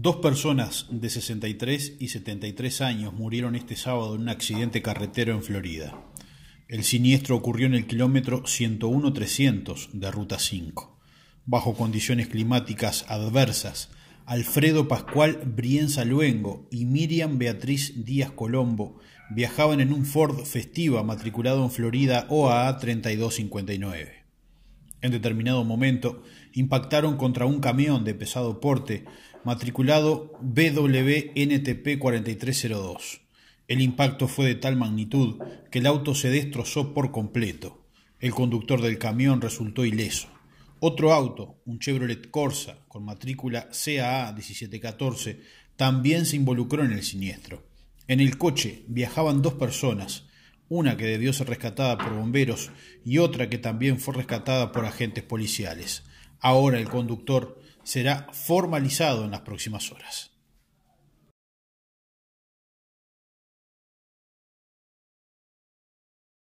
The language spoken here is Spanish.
Dos personas de 63 y 73 años murieron este sábado en un accidente carretero en Florida. El siniestro ocurrió en el kilómetro 101-300 de Ruta 5. Bajo condiciones climáticas adversas, Alfredo Pascual Brienza Luengo y Miriam Beatriz Díaz Colombo viajaban en un Ford Festiva matriculado en Florida OAA 3259 en determinado momento, impactaron contra un camión de pesado porte matriculado BWNTP 4302. El impacto fue de tal magnitud que el auto se destrozó por completo. El conductor del camión resultó ileso. Otro auto, un Chevrolet Corsa con matrícula CAA 1714, también se involucró en el siniestro. En el coche viajaban dos personas, una que debió ser rescatada por bomberos y otra que también fue rescatada por agentes policiales. Ahora el conductor será formalizado en las próximas horas.